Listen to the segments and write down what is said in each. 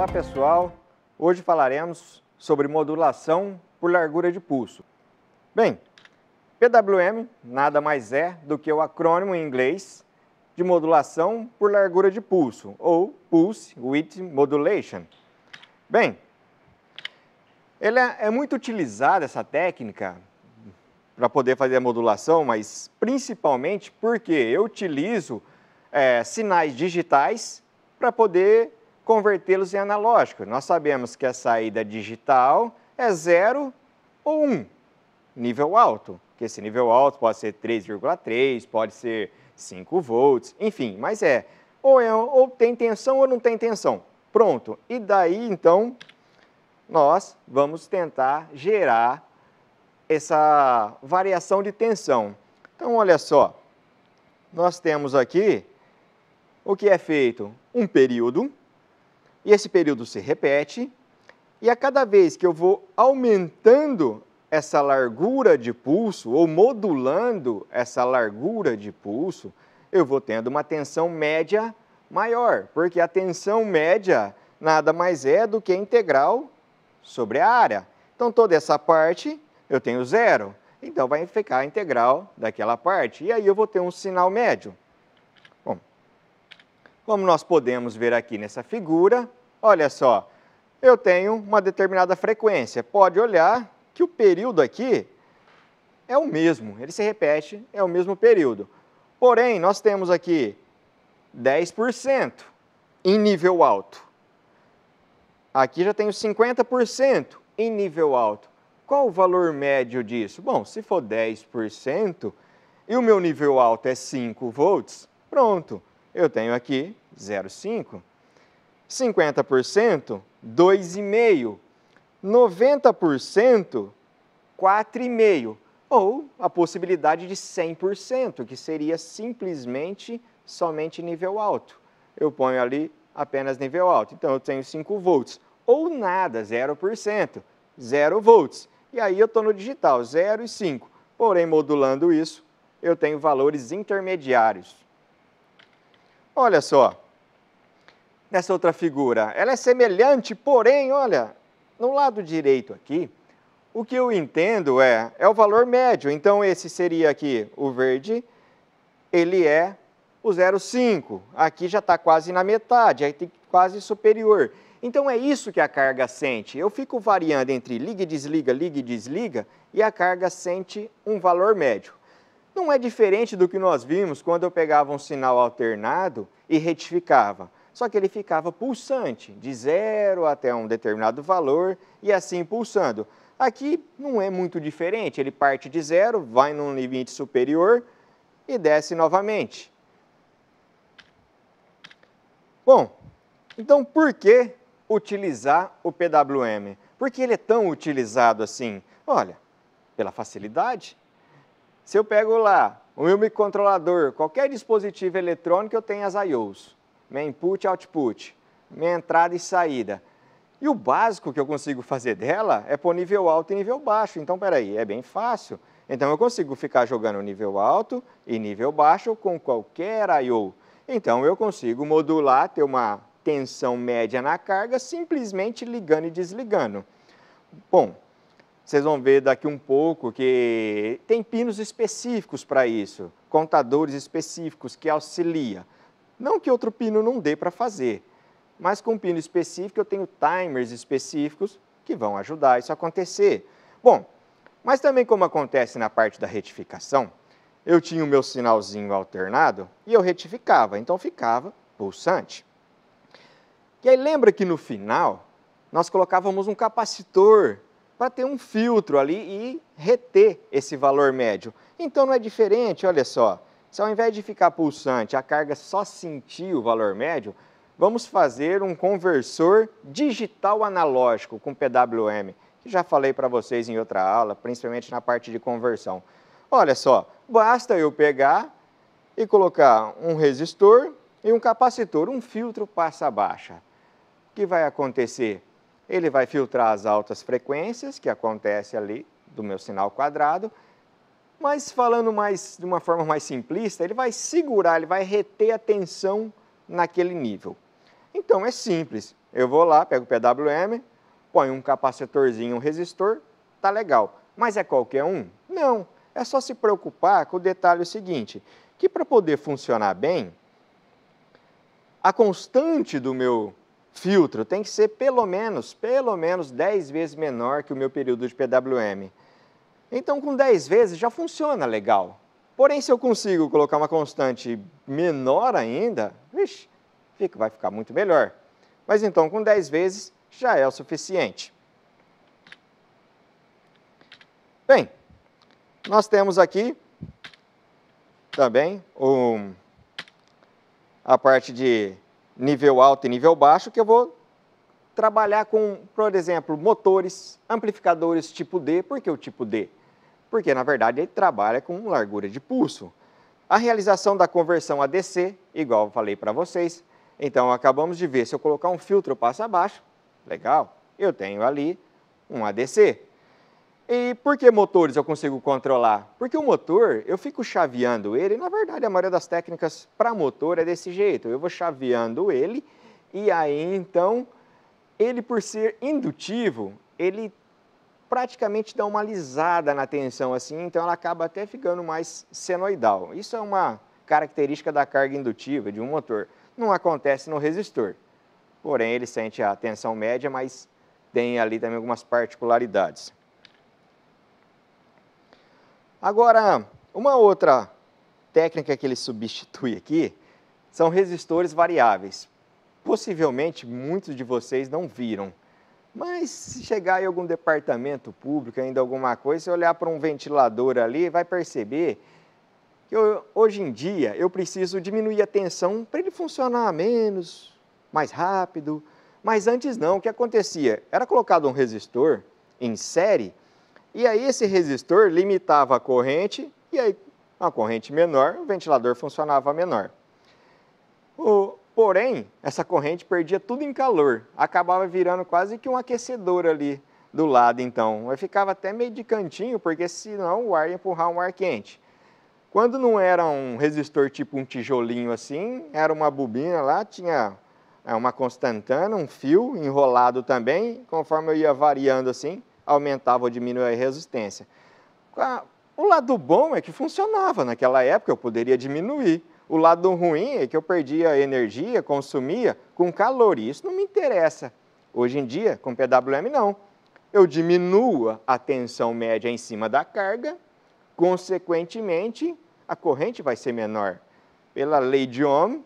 Olá pessoal, hoje falaremos sobre modulação por largura de pulso. Bem, PWM nada mais é do que o acrônimo em inglês de modulação por largura de pulso, ou Pulse Width Modulation. Bem, ele é, é muito utilizada essa técnica para poder fazer a modulação, mas principalmente porque eu utilizo é, sinais digitais para poder convertê-los em analógico. Nós sabemos que a saída digital é 0 ou 1, um, nível alto, que esse nível alto pode ser 3,3, pode ser 5 volts, enfim, mas é ou, é ou tem tensão ou não tem tensão. Pronto. E daí, então, nós vamos tentar gerar essa variação de tensão. Então, olha só, nós temos aqui o que é feito? Um período, e esse período se repete, e a cada vez que eu vou aumentando essa largura de pulso ou modulando essa largura de pulso, eu vou tendo uma tensão média maior, porque a tensão média nada mais é do que a integral sobre a área. Então toda essa parte eu tenho zero, então vai ficar a integral daquela parte, e aí eu vou ter um sinal médio. Como nós podemos ver aqui nessa figura, olha só, eu tenho uma determinada frequência. Pode olhar que o período aqui é o mesmo, ele se repete, é o mesmo período. Porém, nós temos aqui 10% em nível alto. Aqui já tenho 50% em nível alto. Qual o valor médio disso? Bom, se for 10% e o meu nível alto é 5 volts, pronto, eu tenho aqui 0,5, 50%, 2,5%, 90%, 4,5%, ou a possibilidade de 100%, que seria simplesmente somente nível alto. Eu ponho ali apenas nível alto, então eu tenho 5 volts, ou nada, 0%, 0 volts. E aí eu estou no digital, 0 e 5. Porém, modulando isso, eu tenho valores intermediários. Olha só, nessa outra figura? Ela é semelhante, porém, olha, no lado direito aqui, o que eu entendo é, é o valor médio. Então, esse seria aqui o verde, ele é o 0,5. Aqui já está quase na metade, aí tem quase superior. Então, é isso que a carga sente. Eu fico variando entre liga e desliga, liga e desliga, e a carga sente um valor médio. Não é diferente do que nós vimos quando eu pegava um sinal alternado e retificava só que ele ficava pulsante, de zero até um determinado valor e assim pulsando. Aqui não é muito diferente, ele parte de zero, vai num limite superior e desce novamente. Bom, então por que utilizar o PWM? Por que ele é tão utilizado assim? Olha, pela facilidade. Se eu pego lá o meu microcontrolador, qualquer dispositivo eletrônico, eu tenho as I.O.s minha input e output, minha entrada e saída. E o básico que eu consigo fazer dela é pôr nível alto e nível baixo. Então, peraí, é bem fácil. Então, eu consigo ficar jogando nível alto e nível baixo com qualquer I.O. Então, eu consigo modular, ter uma tensão média na carga, simplesmente ligando e desligando. Bom, vocês vão ver daqui um pouco que tem pinos específicos para isso, contadores específicos que auxilia. Não que outro pino não dê para fazer, mas com um pino específico eu tenho timers específicos que vão ajudar isso a acontecer. Bom, mas também como acontece na parte da retificação, eu tinha o meu sinalzinho alternado e eu retificava, então ficava pulsante. E aí lembra que no final nós colocávamos um capacitor para ter um filtro ali e reter esse valor médio. Então não é diferente, olha só. Se ao invés de ficar pulsante, a carga só sentir o valor médio, vamos fazer um conversor digital analógico com PWM, que já falei para vocês em outra aula, principalmente na parte de conversão. Olha só, basta eu pegar e colocar um resistor e um capacitor, um filtro passa baixa. O que vai acontecer? Ele vai filtrar as altas frequências que acontece ali do meu sinal quadrado mas falando mais de uma forma mais simplista, ele vai segurar, ele vai reter a tensão naquele nível. Então é simples. Eu vou lá, pego o PWM, ponho um capacitorzinho, um resistor, tá legal. Mas é qualquer um? Não. É só se preocupar com o detalhe seguinte, que para poder funcionar bem, a constante do meu filtro tem que ser pelo menos, pelo menos 10 vezes menor que o meu período de PWM. Então, com 10 vezes já funciona legal. Porém, se eu consigo colocar uma constante menor ainda, vixi, fica, vai ficar muito melhor. Mas então, com 10 vezes já é o suficiente. Bem, nós temos aqui também a parte de nível alto e nível baixo, que eu vou trabalhar com, por exemplo, motores, amplificadores tipo D. Por que o tipo D? porque na verdade ele trabalha com largura de pulso. A realização da conversão a DC, igual eu falei para vocês, então acabamos de ver, se eu colocar um filtro passo abaixo, legal, eu tenho ali um ADC. E por que motores eu consigo controlar? Porque o motor, eu fico chaveando ele, na verdade a maioria das técnicas para motor é desse jeito, eu vou chaveando ele e aí então ele por ser indutivo, ele praticamente dá uma lisada na tensão assim, então ela acaba até ficando mais senoidal. Isso é uma característica da carga indutiva de um motor. Não acontece no resistor, porém ele sente a tensão média, mas tem ali também algumas particularidades. Agora, uma outra técnica que ele substitui aqui são resistores variáveis. Possivelmente muitos de vocês não viram. Mas se chegar em algum departamento público, ainda alguma coisa, se olhar para um ventilador ali, vai perceber que eu, hoje em dia eu preciso diminuir a tensão para ele funcionar menos, mais rápido. Mas antes não, o que acontecia? Era colocado um resistor em série e aí esse resistor limitava a corrente e aí uma corrente menor, o ventilador funcionava menor. O, Porém, essa corrente perdia tudo em calor, acabava virando quase que um aquecedor ali do lado, então. Eu ficava até meio de cantinho, porque senão o ar ia empurrar um ar quente. Quando não era um resistor tipo um tijolinho assim, era uma bobina lá, tinha é, uma constantana, um fio enrolado também, conforme eu ia variando assim, aumentava ou diminuía a resistência. O lado bom é que funcionava, naquela época eu poderia diminuir, o lado ruim é que eu perdia energia, consumia com caloria. Isso não me interessa. Hoje em dia, com PWM, não. Eu diminuo a tensão média em cima da carga, consequentemente, a corrente vai ser menor. Pela lei de Ohm,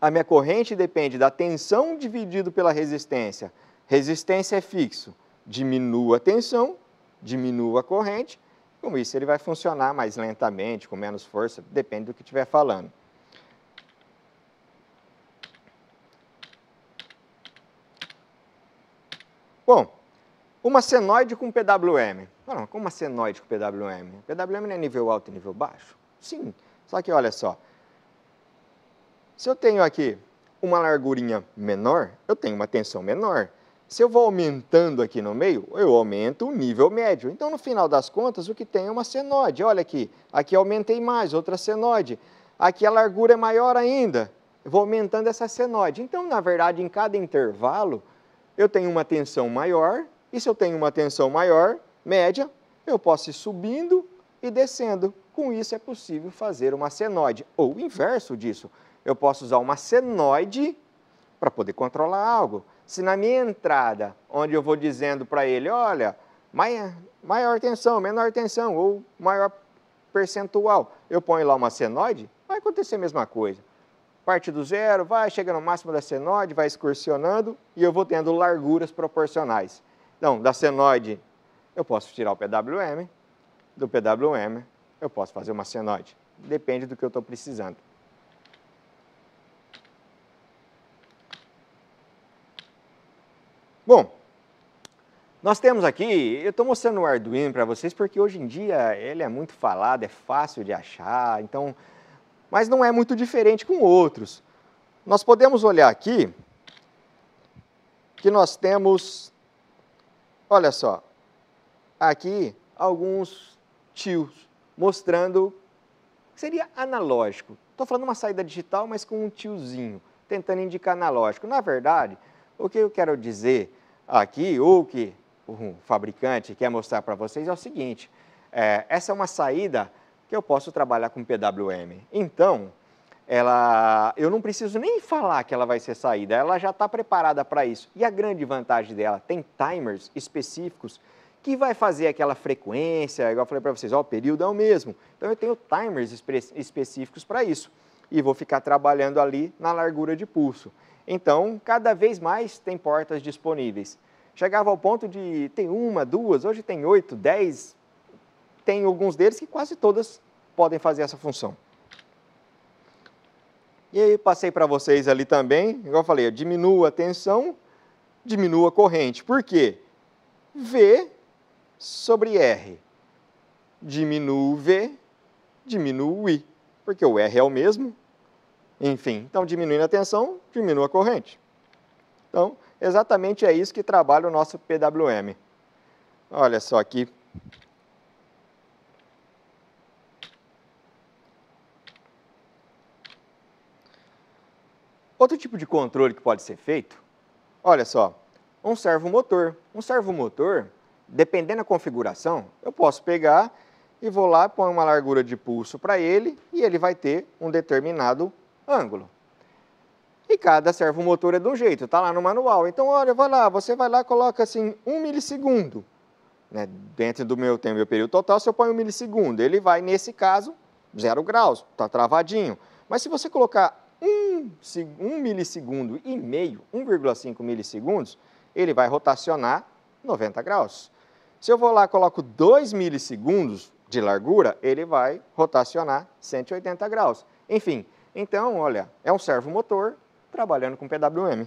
a minha corrente depende da tensão dividido pela resistência. Resistência é fixo. Diminuo a tensão, diminuo a corrente, com isso, ele vai funcionar mais lentamente, com menos força, depende do que estiver falando. Bom, uma senoide com PWM. Não, como uma senoide com PWM? PWM não é nível alto e nível baixo? Sim. Só que olha só. Se eu tenho aqui uma largurinha menor, eu tenho uma tensão menor. Se eu vou aumentando aqui no meio, eu aumento o nível médio. Então, no final das contas, o que tem é uma senoide. Olha aqui, aqui aumentei mais, outra senoide. Aqui a largura é maior ainda. Eu vou aumentando essa senoide. Então, na verdade, em cada intervalo, eu tenho uma tensão maior. E se eu tenho uma tensão maior, média, eu posso ir subindo e descendo. Com isso, é possível fazer uma senoide. Ou o inverso disso. Eu posso usar uma senoide para poder controlar algo se na minha entrada, onde eu vou dizendo para ele, olha, maior, tensão, menor tensão, ou maior percentual, eu ponho lá uma senoide, vai acontecer a mesma coisa. Parte do zero, vai, chega no máximo da senoide, vai excursionando e eu vou tendo larguras proporcionais. Então, da senoide, eu posso tirar o PWM, do PWM, eu posso fazer uma senoide. Depende do que eu estou precisando. Nós temos aqui, eu estou mostrando o Arduino para vocês porque hoje em dia ele é muito falado, é fácil de achar, então, mas não é muito diferente com outros. Nós podemos olhar aqui que nós temos, olha só, aqui alguns tios mostrando que seria analógico. Estou falando uma saída digital, mas com um tiozinho, tentando indicar analógico. Na verdade, o que eu quero dizer aqui, ou que o fabricante quer mostrar para vocês é o seguinte, é, essa é uma saída que eu posso trabalhar com PWM. Então, ela, eu não preciso nem falar que ela vai ser saída, ela já está preparada para isso. E a grande vantagem dela, tem timers específicos que vai fazer aquela frequência, igual eu falei para vocês, ó, o período é o mesmo. Então eu tenho timers específicos para isso e vou ficar trabalhando ali na largura de pulso. Então, cada vez mais tem portas disponíveis chegava ao ponto de tem uma, duas, hoje tem oito, dez. Tem alguns deles que quase todas podem fazer essa função. E aí passei para vocês ali também, igual eu falei, eu diminuo a tensão, diminuo a corrente. Por quê? V sobre R. Diminuo V, diminuo I. Porque o R é o mesmo. Enfim, então diminuindo a tensão, diminua a corrente. Então, Exatamente é isso que trabalha o nosso PWM. Olha só aqui. Outro tipo de controle que pode ser feito, olha só, um servomotor. Um servomotor, dependendo da configuração, eu posso pegar e vou lá, pôr uma largura de pulso para ele e ele vai ter um determinado ângulo. E cada servo motor é de um jeito, está lá no manual. Então, olha, vai lá, você vai lá, coloca assim, um milissegundo. Né? Dentro do meu tempo, meu período total, se eu põe um milissegundo, ele vai, nesse caso, zero graus, está travadinho. Mas se você colocar um, um milissegundo e meio, 1,5 milissegundos, ele vai rotacionar 90 graus. Se eu vou lá coloco 2 milissegundos de largura, ele vai rotacionar 180 graus. Enfim, então, olha, é um servomotor trabalhando com PWM.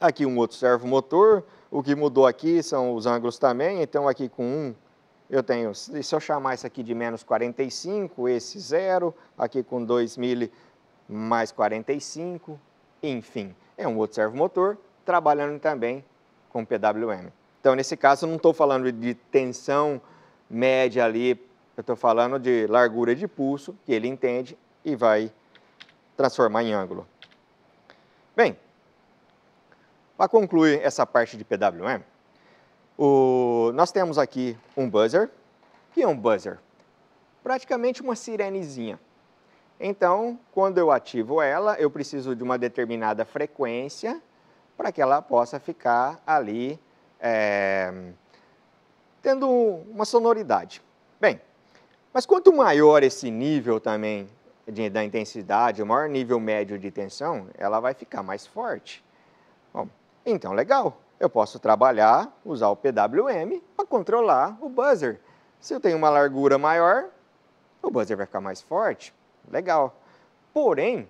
Aqui um outro servomotor, o que mudou aqui são os ângulos também, então aqui com um eu tenho, se eu chamar isso aqui de menos 45, esse zero, aqui com 2000 mais 45, enfim, é um outro servomotor trabalhando também com PWM. Então, nesse caso, eu não estou falando de tensão média ali, eu estou falando de largura de pulso, que ele entende e vai transformar em ângulo. Bem, para concluir essa parte de PWM, o, nós temos aqui um buzzer, que é um buzzer, praticamente uma sirenezinha. Então, quando eu ativo ela, eu preciso de uma determinada frequência para que ela possa ficar ali é, tendo uma sonoridade. Bem, mas quanto maior esse nível também de, da intensidade, o maior nível médio de tensão, ela vai ficar mais forte. Bom, então, legal. Eu posso trabalhar, usar o PWM para controlar o buzzer. Se eu tenho uma largura maior, o buzzer vai ficar mais forte. Legal. Porém,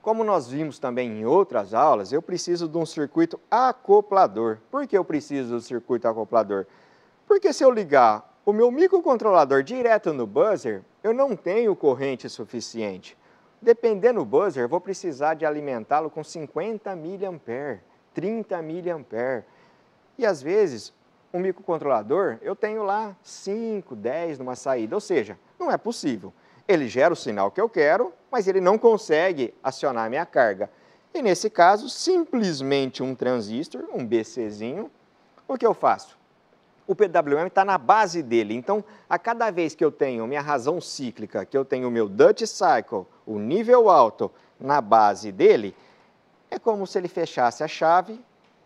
como nós vimos também em outras aulas, eu preciso de um circuito acoplador. Por que eu preciso do circuito acoplador? Porque se eu ligar o meu microcontrolador direto no buzzer, eu não tenho corrente suficiente. Dependendo do buzzer, vou precisar de alimentá-lo com 50 mA, 30 mA. E às vezes, um microcontrolador, eu tenho lá 5, 10 numa saída, ou seja, não é possível. Ele gera o sinal que eu quero, mas ele não consegue acionar a minha carga. E nesse caso, simplesmente um transistor, um BCzinho, o que eu faço? o PWM está na base dele. Então, a cada vez que eu tenho minha razão cíclica, que eu tenho o meu Dutch Cycle, o nível alto, na base dele, é como se ele fechasse a chave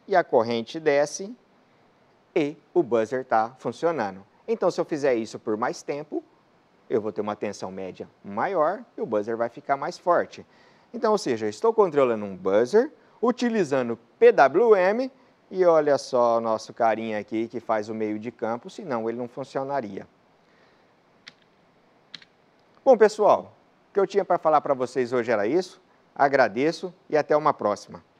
e a corrente desce e o buzzer está funcionando. Então, se eu fizer isso por mais tempo, eu vou ter uma tensão média maior e o buzzer vai ficar mais forte. Então, ou seja, estou controlando um buzzer utilizando PWM e olha só o nosso carinha aqui que faz o meio de campo, senão ele não funcionaria. Bom, pessoal, o que eu tinha para falar para vocês hoje era isso. Agradeço e até uma próxima.